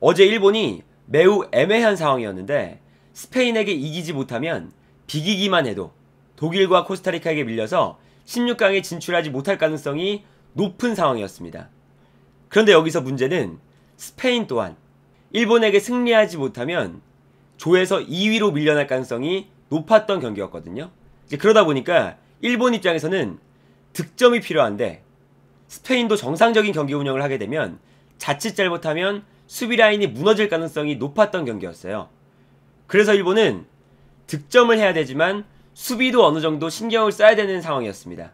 어제 일본이 매우 애매한 상황이었는데 스페인에게 이기지 못하면 비기기만 해도 독일과 코스타리카에게 밀려서 16강에 진출하지 못할 가능성이 높은 상황이었습니다. 그런데 여기서 문제는 스페인 또한 일본에게 승리하지 못하면 조에서 2위로 밀려날 가능성이 높았던 경기였거든요. 이제 그러다 보니까 일본 입장에서는 득점이 필요한데 스페인도 정상적인 경기 운영을 하게 되면 자칫 잘못하면 수비 라인이 무너질 가능성이 높았던 경기였어요. 그래서 일본은 득점을 해야 되지만 수비도 어느 정도 신경을 써야 되는 상황이었습니다.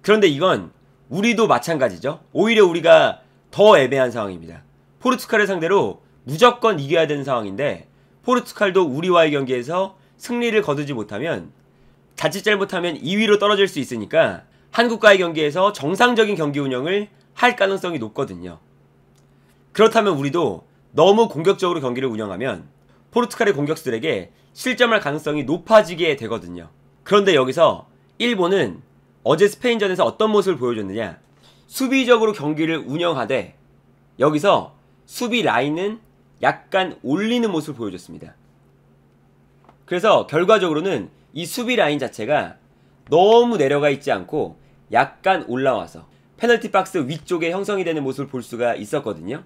그런데 이건 우리도 마찬가지죠. 오히려 우리가 더 애매한 상황입니다. 포르투갈을 상대로 무조건 이겨야 되는 상황인데 포르투갈도 우리와의 경기에서 승리를 거두지 못하면 자칫 잘못하면 2위로 떨어질 수 있으니까 한국과의 경기에서 정상적인 경기 운영을 할 가능성이 높거든요. 그렇다면 우리도 너무 공격적으로 경기를 운영하면 포르투갈의 공격수들에게 실점할 가능성이 높아지게 되거든요. 그런데 여기서 일본은 어제 스페인전에서 어떤 모습을 보여줬느냐? 수비적으로 경기를 운영하되 여기서 수비 라인은 약간 올리는 모습을 보여줬습니다. 그래서 결과적으로는 이 수비 라인 자체가 너무 내려가 있지 않고 약간 올라와서 페널티 박스 위쪽에 형성이 되는 모습을 볼 수가 있었거든요.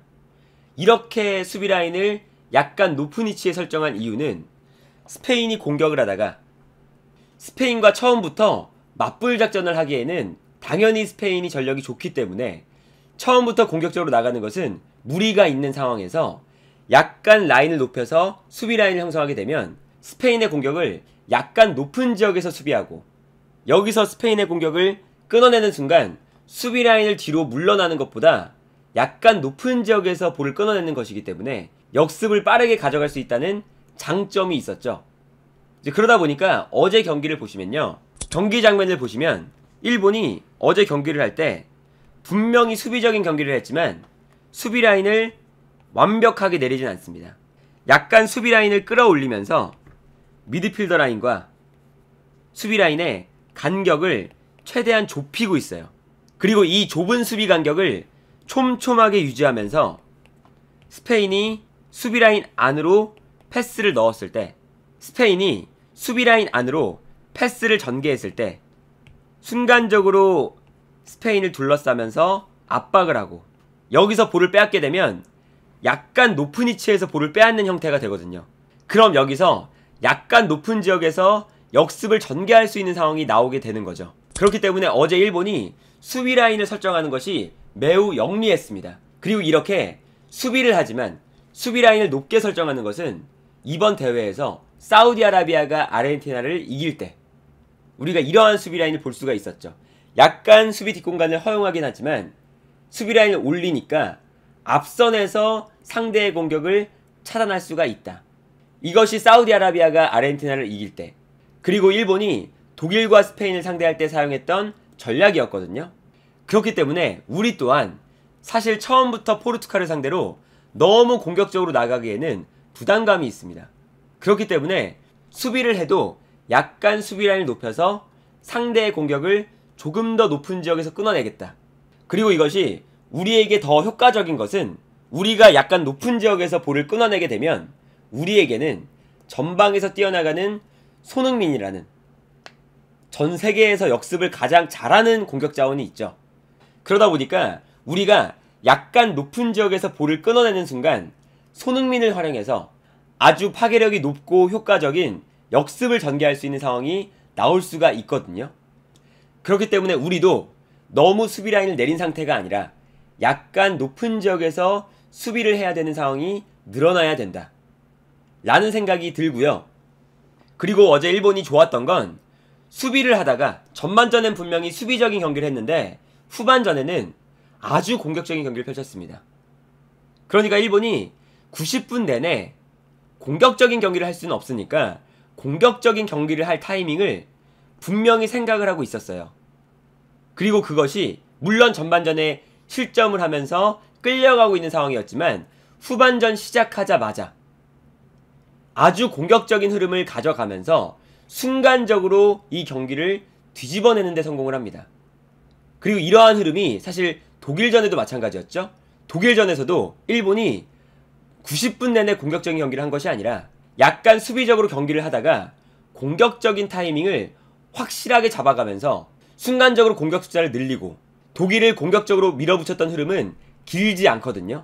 이렇게 수비 라인을 약간 높은 위치에 설정한 이유는 스페인이 공격을 하다가 스페인과 처음부터 맞불 작전을 하기에는 당연히 스페인이 전력이 좋기 때문에 처음부터 공격적으로 나가는 것은 무리가 있는 상황에서 약간 라인을 높여서 수비 라인을 형성하게 되면 스페인의 공격을 약간 높은 지역에서 수비하고 여기서 스페인의 공격을 끊어내는 순간 수비 라인을 뒤로 물러나는 것보다 약간 높은 지역에서 볼을 끊어내는 것이기 때문에 역습을 빠르게 가져갈 수 있다는 장점이 있었죠. 그러다 보니까 어제 경기를 보시면요. 경기 장면을 보시면 일본이 어제 경기를 할 때 분명히 수비적인 경기를 했지만 수비 라인을 완벽하게 내리진 않습니다. 약간 수비 라인을 끌어올리면서 미드필더 라인과 수비 라인의 간격을 최대한 좁히고 있어요. 그리고 이 좁은 수비 간격을 촘촘하게 유지하면서 스페인이 수비라인 안으로 패스를 넣었을 때 스페인이 수비라인 안으로 패스를 전개했을 때 순간적으로 스페인을 둘러싸면서 압박을 하고 여기서 볼을 빼앗게 되면 약간 높은 위치에서 볼을 빼앗는 형태가 되거든요. 그럼 여기서 약간 높은 지역에서 역습을 전개할 수 있는 상황이 나오게 되는 거죠. 그렇기 때문에 어제 일본이 수비 라인을 설정하는 것이 매우 영리했습니다. 그리고 이렇게 수비를 하지만 수비 라인을 높게 설정하는 것은 이번 대회에서 사우디아라비아가 아르헨티나를 이길 때 우리가 이러한 수비 라인을 볼 수가 있었죠. 약간 수비 뒷공간을 허용하긴 하지만 수비 라인을 올리니까 앞선에서 상대의 공격을 차단할 수가 있다. 이것이 사우디아라비아가 아르헨티나를 이길 때 그리고 일본이 독일과 스페인을 상대할 때 사용했던 전략이었거든요. 그렇기 때문에 우리 또한 사실 처음부터 포르투갈을 상대로 너무 공격적으로 나가기에는 부담감이 있습니다. 그렇기 때문에 수비를 해도 약간 수비 라인을 높여서 상대의 공격을 조금 더 높은 지역에서 끊어내겠다. 그리고 이것이 우리에게 더 효과적인 것은 우리가 약간 높은 지역에서 볼을 끊어내게 되면 우리에게는 전방에서 뛰어나가는 손흥민이라는 전 세계에서 역습을 가장 잘하는 공격 자원이 있죠. 그러다 보니까 우리가 약간 높은 지역에서 볼을 끊어내는 순간 손흥민을 활용해서 아주 파괴력이 높고 효과적인 역습을 전개할 수 있는 상황이 나올 수가 있거든요. 그렇기 때문에 우리도 너무 수비 라인을 내린 상태가 아니라 약간 높은 지역에서 수비를 해야 되는 상황이 늘어나야 된다. 라는 생각이 들고요. 그리고 어제 일본이 좋았던 건 수비를 하다가 전반전엔 분명히 수비적인 경기를 했는데 후반전에는 아주 공격적인 경기를 펼쳤습니다. 그러니까 일본이 90분 내내 공격적인 경기를 할 수는 없으니까 공격적인 경기를 할 타이밍을 분명히 생각을 하고 있었어요. 그리고 그것이 물론 전반전에 실점을 하면서 끌려가고 있는 상황이었지만 후반전 시작하자마자 아주 공격적인 흐름을 가져가면서 순간적으로 이 경기를 뒤집어내는 데 성공을 합니다. 그리고 이러한 흐름이 사실 독일전에도 마찬가지였죠. 독일전에서도 일본이 90분 내내 공격적인 경기를 한 것이 아니라 약간 수비적으로 경기를 하다가 공격적인 타이밍을 확실하게 잡아가면서 순간적으로 공격 숫자를 늘리고 독일을 공격적으로 밀어붙였던 흐름은 길지 않거든요.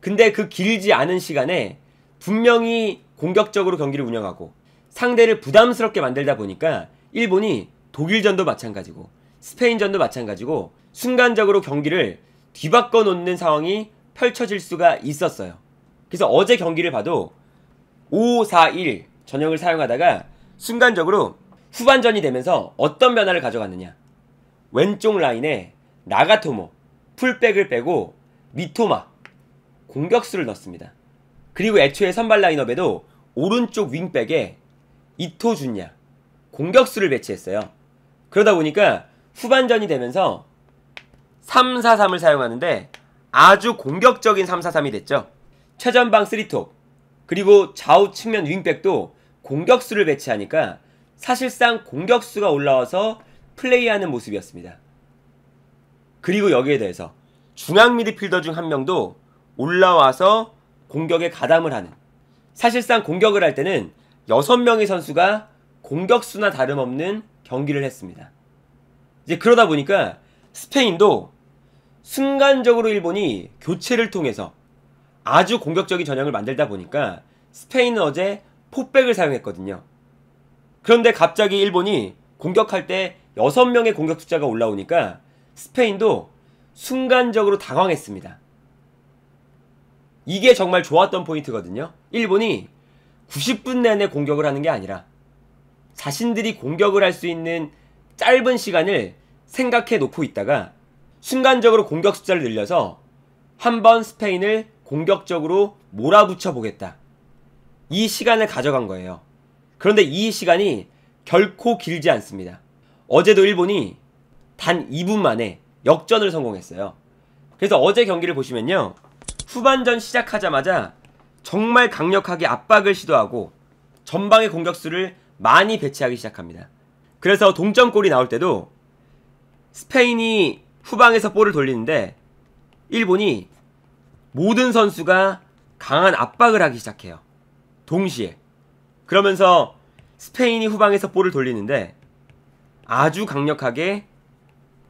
근데 그 길지 않은 시간에 분명히 공격적으로 경기를 운영하고 상대를 부담스럽게 만들다 보니까 일본이 독일전도 마찬가지고 스페인전도 마찬가지고 순간적으로 경기를 뒤바꿔 놓는 상황이 펼쳐질 수가 있었어요. 그래서 어제 경기를 봐도 5, 4, 1 전형을 사용하다가 순간적으로 후반전이 되면서 어떤 변화를 가져갔느냐. 왼쪽 라인에 나가토모, 풀백을 빼고 미토마, 공격수를 넣습니다. 그리고 애초에 선발 라인업에도 오른쪽 윙백에 이토준냐 공격수를 배치했어요. 그러다 보니까 후반전이 되면서 3-4-3을 사용하는데 아주 공격적인 3-4-3이 됐죠. 최전방 3톱 그리고 좌우 측면 윙백도 공격수를 배치하니까 사실상 공격수가 올라와서 플레이하는 모습이었습니다. 그리고 여기에 대해서 중앙 미드필더 중 한 명도 올라와서 공격에 가담을 하는 사실상 공격을 할 때는 6명의 선수가 공격수나 다름없는 경기를 했습니다. 이제 그러다 보니까 스페인도 순간적으로 일본이 교체를 통해서 아주 공격적인 전형을 만들다 보니까 스페인은 어제 포백을 사용했거든요. 그런데 갑자기 일본이 공격할 때 6명의 공격 숫자가 올라오니까 스페인도 순간적으로 당황했습니다. 이게 정말 좋았던 포인트거든요. 일본이 90분 내내 공격을 하는 게 아니라 자신들이 공격을 할 수 있는 짧은 시간을 생각해 놓고 있다가 순간적으로 공격 숫자를 늘려서 한번 스페인을 공격적으로 몰아붙여 보겠다. 이 시간을 가져간 거예요. 그런데 이 시간이 결코 길지 않습니다. 어제도 일본이 단 2분 만에 역전을 성공했어요. 그래서 어제 경기를 보시면요. 후반전 시작하자마자 정말 강력하게 압박을 시도하고 전방의 공격수를 많이 배치하기 시작합니다. 그래서 동점골이 나올 때도 스페인이 후방에서 볼을 돌리는데 일본이 모든 선수가 강한 압박을 하기 시작해요. 동시에. 그러면서 스페인이 후방에서 볼을 돌리는데 아주 강력하게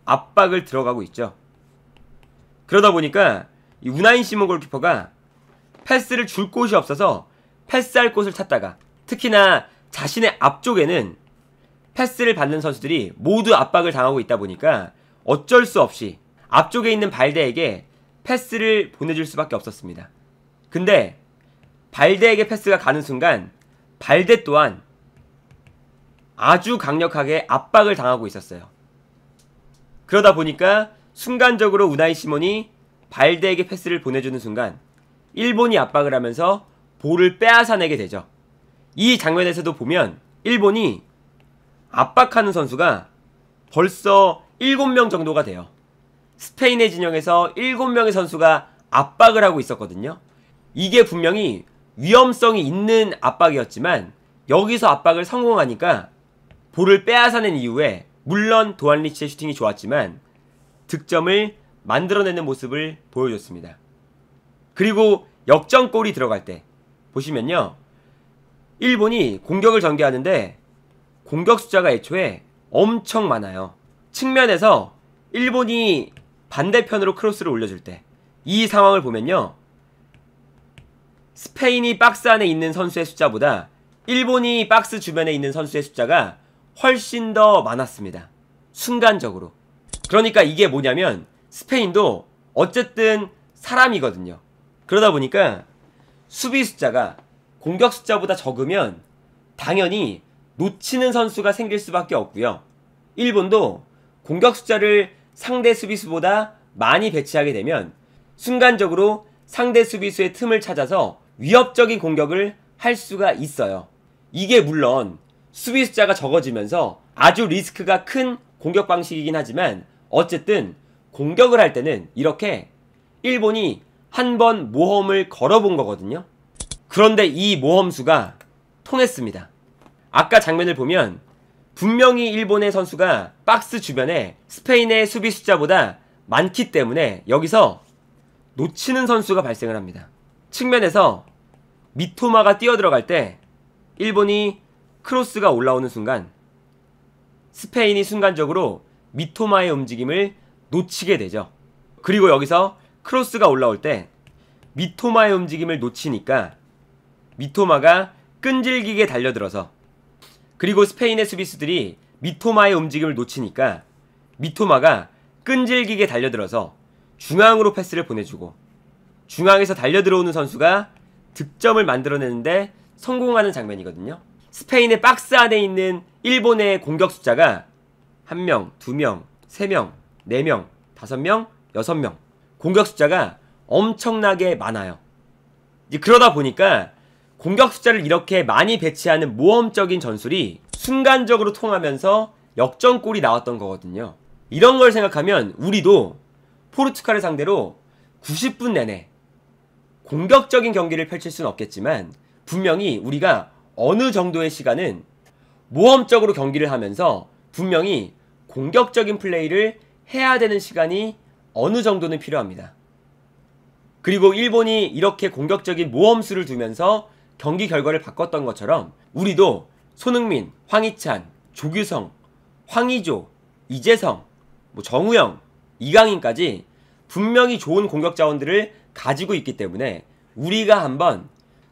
압박을 들어가고 있죠. 그러다 보니까 이 우나인 시몬 골키퍼가 패스를 줄 곳이 없어서 패스할 곳을 찾다가 특히나 자신의 앞쪽에는 패스를 받는 선수들이 모두 압박을 당하고 있다 보니까 어쩔 수 없이 앞쪽에 있는 발대에게 패스를 보내줄 수밖에 없었습니다. 근데 발대에게 패스가 가는 순간 발대 또한 아주 강력하게 압박을 당하고 있었어요. 그러다 보니까 순간적으로 우나이 시몬이 발대에게 패스를 보내주는 순간 일본이 압박을 하면서 볼을 빼앗아내게 되죠. 이 장면에서도 보면 일본이 압박하는 선수가 벌써 7명 정도가 돼요. 스페인의 진영에서 7명의 선수가 압박을 하고 있었거든요. 이게 분명히 위험성이 있는 압박이었지만 여기서 압박을 성공하니까 볼을 빼앗아낸 이후에 물론 도안리치의 슈팅이 좋았지만 득점을 만들어내는 모습을 보여줬습니다. 그리고 역전골이 들어갈 때 보시면요. 일본이 공격을 전개하는데 공격 숫자가 애초에 엄청 많아요. 측면에서 일본이 반대편으로 크로스를 올려줄 때 이 상황을 보면요. 스페인이 박스 안에 있는 선수의 숫자보다 일본이 박스 주변에 있는 선수의 숫자가 훨씬 더 많았습니다. 순간적으로. 그러니까 이게 뭐냐면 스페인도 어쨌든 사람이거든요. 그러다 보니까 수비 숫자가 공격 숫자보다 적으면 당연히 놓치는 선수가 생길 수밖에 없고요. 일본도 공격 숫자를 상대 수비수보다 많이 배치하게 되면 순간적으로 상대 수비수의 틈을 찾아서 위협적인 공격을 할 수가 있어요. 이게 물론 수비 숫자가 적어지면서 아주 리스크가 큰 공격 방식이긴 하지만 어쨌든 공격을 할 때는 이렇게 일본이 한 번 모험을 걸어본 거거든요. 그런데 이 모험수가 통했습니다. 아까 장면을 보면 분명히 일본의 선수가 박스 주변에 스페인의 수비 숫자보다 많기 때문에 여기서 놓치는 선수가 발생을 합니다. 측면에서 미토마가 뛰어들어갈 때 일본이 크로스가 올라오는 순간 스페인이 순간적으로 미토마의 움직임을 놓치게 되죠. 그리고 여기서 크로스가 올라올 때 미토마의 움직임을 놓치니까 미토마가 끈질기게 달려들어서 그리고 스페인의 수비수들이 미토마의 움직임을 놓치니까 미토마가 끈질기게 달려들어서 중앙으로 패스를 보내주고 중앙에서 달려들어오는 선수가 득점을 만들어내는데 성공하는 장면이거든요. 스페인의 박스 안에 있는 일본의 공격 숫자가 1명, 2명, 3명, 4명, 5명, 6명 공격 숫자가 엄청나게 많아요. 그러다 보니까 공격 숫자를 이렇게 많이 배치하는 모험적인 전술이 순간적으로 통하면서 역전골이 나왔던 거거든요. 이런 걸 생각하면 우리도 포르투갈을 상대로 90분 내내 공격적인 경기를 펼칠 수는 없겠지만 분명히 우리가 어느 정도의 시간은 모험적으로 경기를 하면서 분명히 공격적인 플레이를 해야 되는 시간이 어느 정도는 필요합니다. 그리고 일본이 이렇게 공격적인 모험수를 두면서 경기 결과를 바꿨던 것처럼 우리도 손흥민, 황희찬, 조규성, 황희조, 이재성, 뭐 정우영, 이강인까지 분명히 좋은 공격 자원들을 가지고 있기 때문에 우리가 한번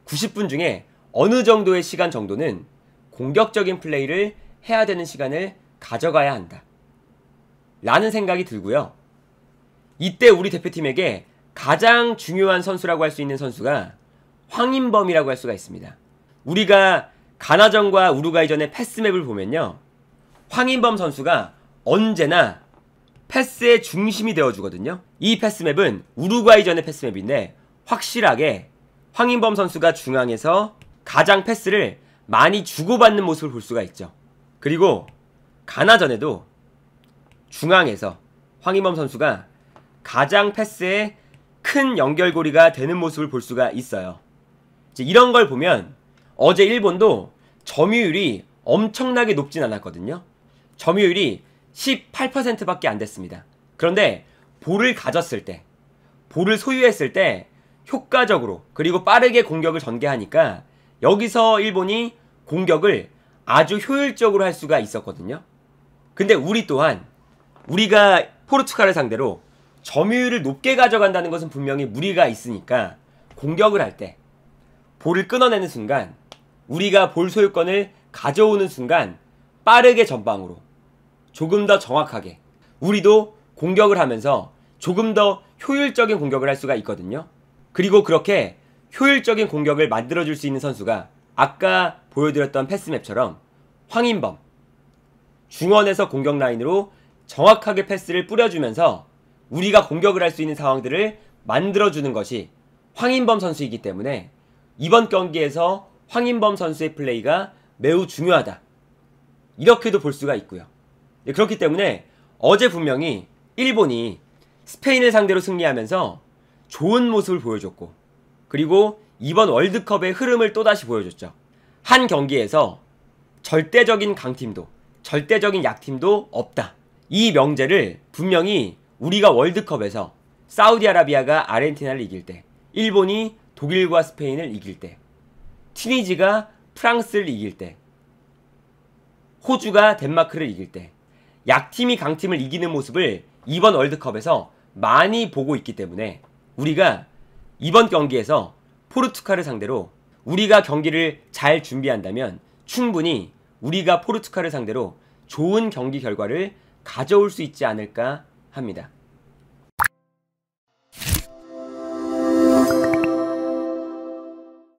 90분 중에 어느 정도의 시간 정도는 공격적인 플레이를 해야 되는 시간을 가져가야 한다. 라는 생각이 들고요. 이때 우리 대표팀에게 가장 중요한 선수라고 할 수 있는 선수가 황인범이라고 할 수가 있습니다. 우리가 가나전과 우루과이전의 패스맵을 보면요. 황인범 선수가 언제나 패스의 중심이 되어주거든요. 이 패스맵은 우루과이전의 패스맵인데 확실하게 황인범 선수가 중앙에서 가장 패스를 많이 주고받는 모습을 볼 수가 있죠. 그리고 가나전에도 중앙에서 황인범 선수가 가장 패스에 큰 연결고리가 되는 모습을 볼 수가 있어요. 이런 걸 보면 어제 일본도 점유율이 엄청나게 높진 않았거든요. 점유율이 18%밖에 안 됐습니다. 그런데 볼을 가졌을 때, 볼을 소유했을 때 효과적으로 그리고 빠르게 공격을 전개하니까 여기서 일본이 공격을 아주 효율적으로 할 수가 있었거든요. 근데 우리 또한 우리가 포르투갈을 상대로 점유율을 높게 가져간다는 것은 분명히 무리가 있으니까 공격을 할때 볼을 끊어내는 순간 우리가 볼 소유권을 가져오는 순간 빠르게 전방으로 조금 더 정확하게 우리도 공격을 하면서 조금 더 효율적인 공격을 할 수가 있거든요. 그리고 그렇게 효율적인 공격을 만들어줄 수 있는 선수가 아까 보여드렸던 패스맵처럼 황인범 중원에서 공격 라인으로 정확하게 패스를 뿌려주면서 우리가 공격을 할 수 있는 상황들을 만들어주는 것이 황인범 선수이기 때문에 이번 경기에서 황인범 선수의 플레이가 매우 중요하다. 이렇게도 볼 수가 있고요. 예, 그렇기 때문에 어제 분명히 일본이 스페인을 상대로 승리하면서 좋은 모습을 보여줬고 그리고 이번 월드컵의 흐름을 또다시 보여줬죠. 한 경기에서 절대적인 강팀도 절대적인 약팀도 없다. 이 명제를 분명히 우리가 월드컵에서 사우디아라비아가 아르헨티나를 이길 때 일본이 독일과 스페인을 이길 때, 튀니지가 프랑스를 이길 때, 호주가 덴마크를 이길 때, 약팀이 강팀을 이기는 모습을 이번 월드컵에서 많이 보고 있기 때문에 우리가 이번 경기에서 포르투갈을 상대로 우리가 경기를 잘 준비한다면 충분히 우리가 포르투갈을 상대로 좋은 경기 결과를 가져올 수 있지 않을까 합니다.